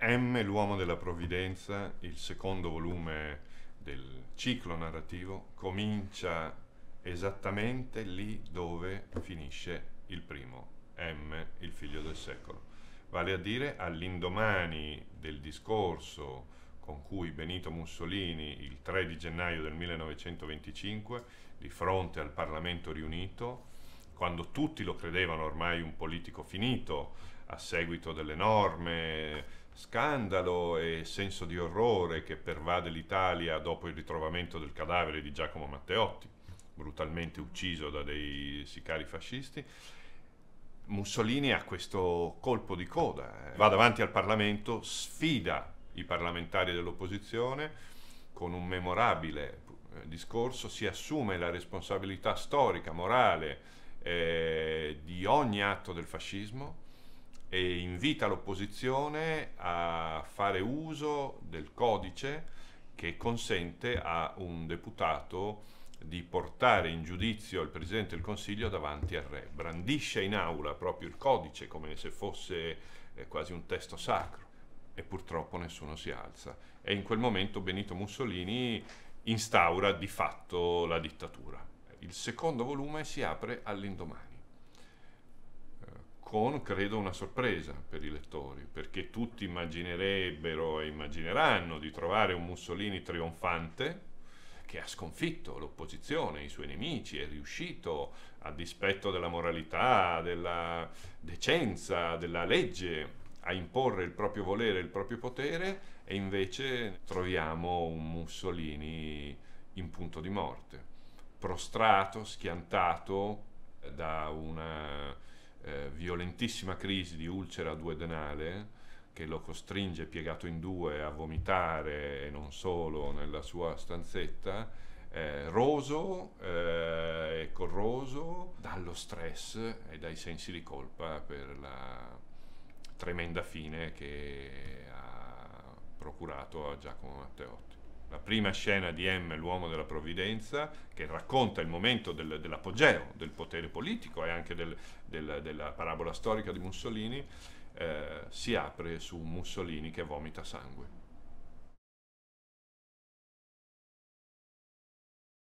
M, l'uomo della provvidenza, il secondo volume del ciclo narrativo, comincia esattamente lì dove finisce il primo, M, il figlio del secolo. Vale a dire all'indomani del discorso con cui Benito Mussolini il 3 di gennaio del 1925, di fronte al Parlamento riunito, quando tutti lo credevano ormai un politico finito, a seguito dell'enorme scandalo e senso di orrore che pervade l'Italia dopo il ritrovamento del cadavere di Giacomo Matteotti, brutalmente ucciso da dei sicari fascisti. Mussolini ha questo colpo di coda, eh. va davanti al Parlamento, sfida i parlamentari dell'opposizione con un memorabile eh, discorso, si assume la responsabilità storica, morale eh, di ogni atto del fascismo e invita l'opposizione a fare uso del codice che consente a un deputato di portare in giudizio il Presidente del Consiglio davanti al Re. Brandisce in aula proprio il codice come se fosse eh, quasi un testo sacro e purtroppo nessuno si alza. E in quel momento Benito Mussolini instaura di fatto la dittatura. Il secondo volume si apre all'indomani con credo una sorpresa per i lettori, perché tutti immaginerebbero e immagineranno di trovare un Mussolini trionfante che ha sconfitto l'opposizione, i suoi nemici, è riuscito a dispetto della moralità, della decenza, della legge a imporre il proprio volere, il proprio potere e invece troviamo un Mussolini in punto di morte, prostrato, schiantato da una eh, violentissima crisi di ulcera duodenale che lo costringe piegato in due a vomitare e non solo nella sua stanzetta, eh, roso eh, e corroso dallo stress e dai sensi di colpa per la tremenda fine che ha procurato a Giacomo Matteotti la prima scena di M, l'uomo della provvidenza, che racconta il momento del, dell'apogeo del potere politico e anche del, del, della parabola storica di Mussolini, eh, si apre su Mussolini che vomita sangue.